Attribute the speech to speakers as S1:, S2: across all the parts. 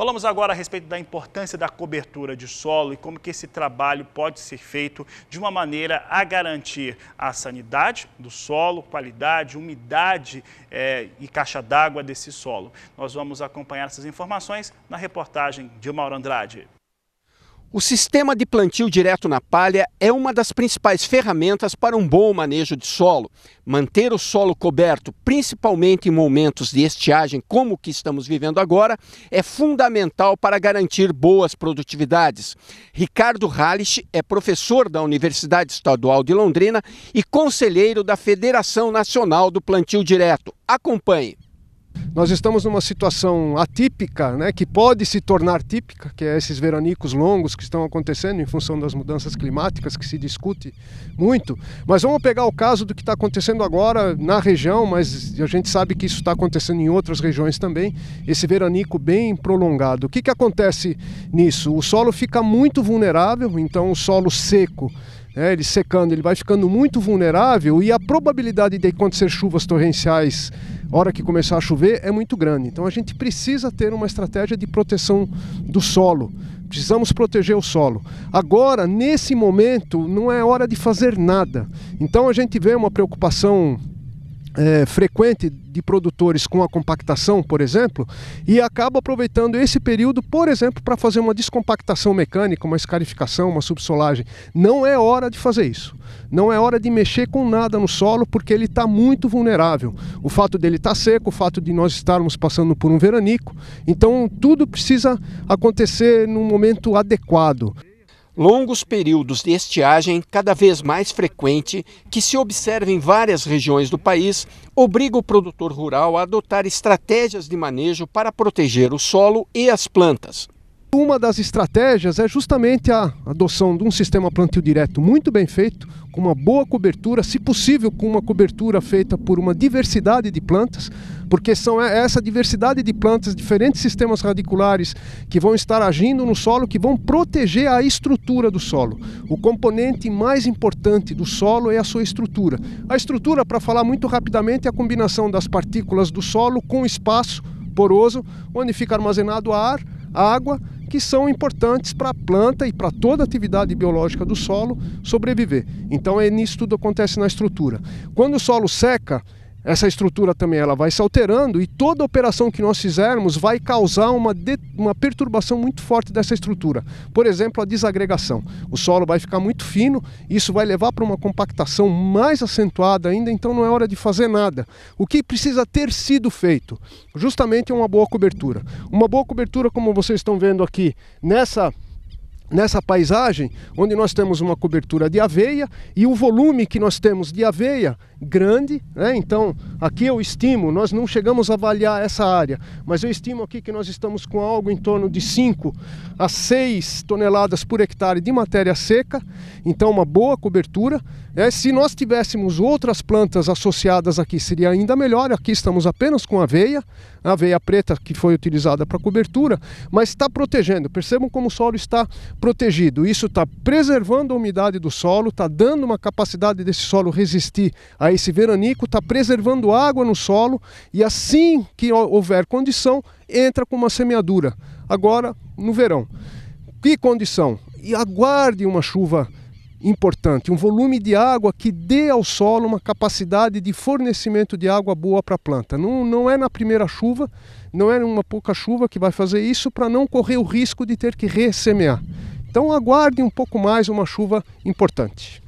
S1: Falamos agora a respeito da importância da cobertura de solo e como que esse trabalho pode ser feito de uma maneira a garantir a sanidade do solo, qualidade, umidade é, e caixa d'água desse solo. Nós vamos acompanhar essas informações na reportagem de Mauro Andrade.
S2: O sistema de plantio direto na palha é uma das principais ferramentas para um bom manejo de solo. Manter o solo coberto, principalmente em momentos de estiagem como o que estamos vivendo agora, é fundamental para garantir boas produtividades. Ricardo Halich é professor da Universidade Estadual de Londrina e conselheiro da Federação Nacional do Plantio Direto. Acompanhe.
S1: Nós estamos numa situação atípica, né, que pode se tornar típica, que é esses veranicos longos que estão acontecendo em função das mudanças climáticas, que se discute muito. Mas vamos pegar o caso do que está acontecendo agora na região, mas a gente sabe que isso está acontecendo em outras regiões também, esse veranico bem prolongado. O que, que acontece nisso? O solo fica muito vulnerável, então o solo seco né, ele secando, ele vai ficando muito vulnerável e a probabilidade de acontecer chuvas torrenciais hora que começar a chover é muito grande. Então a gente precisa ter uma estratégia de proteção do solo. Precisamos proteger o solo. Agora, nesse momento, não é hora de fazer nada. Então a gente vê uma preocupação é, frequente de produtores com a compactação, por exemplo, e acaba aproveitando esse período, por exemplo, para fazer uma descompactação mecânica, uma escarificação, uma subsolagem. Não é hora de fazer isso. Não é hora de mexer com nada no solo porque ele está muito vulnerável. O fato dele estar tá seco, o fato de nós estarmos passando por um veranico. Então, tudo precisa acontecer num momento
S2: adequado longos períodos de estiagem cada vez mais frequente, que se observa em várias regiões do país, obriga o produtor rural a adotar estratégias de manejo para proteger o solo e as plantas. Uma das estratégias
S1: é justamente a adoção de um sistema plantio direto muito bem feito, com uma boa cobertura, se possível com uma cobertura feita por uma diversidade de plantas, porque são essa diversidade de plantas, diferentes sistemas radiculares que vão estar agindo no solo, que vão proteger a estrutura do solo. O componente mais importante do solo é a sua estrutura. A estrutura, para falar muito rapidamente, é a combinação das partículas do solo com espaço poroso, onde fica armazenado ar, água que são importantes para a planta e para toda a atividade biológica do solo sobreviver. Então, é nisso tudo acontece na estrutura. Quando o solo seca, essa estrutura também ela vai se alterando e toda operação que nós fizermos vai causar uma, de, uma perturbação muito forte dessa estrutura. Por exemplo, a desagregação. O solo vai ficar muito fino, isso vai levar para uma compactação mais acentuada ainda, então não é hora de fazer nada. O que precisa ter sido feito? Justamente é uma boa cobertura. Uma boa cobertura, como vocês estão vendo aqui nessa nessa paisagem, onde nós temos uma cobertura de aveia e o volume que nós temos de aveia grande, né? então aqui eu estimo, nós não chegamos a avaliar essa área, mas eu estimo aqui que nós estamos com algo em torno de 5 a 6 toneladas por hectare de matéria seca, então uma boa cobertura é, se nós tivéssemos outras plantas associadas aqui, seria ainda melhor. Aqui estamos apenas com aveia, a aveia preta que foi utilizada para cobertura, mas está protegendo. Percebam como o solo está protegido. Isso está preservando a umidade do solo, está dando uma capacidade desse solo resistir a esse veranico, está preservando água no solo e assim que houver condição, entra com uma semeadura. Agora, no verão. Que condição? E aguarde uma chuva importante, um volume de água que dê ao solo uma capacidade de fornecimento de água boa para a planta. Não, não é na primeira chuva, não é uma pouca chuva que vai fazer isso para não correr o risco de ter que ressemear. Então aguarde um pouco mais uma chuva importante.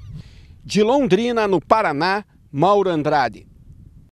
S2: De Londrina, no Paraná, Mauro Andrade.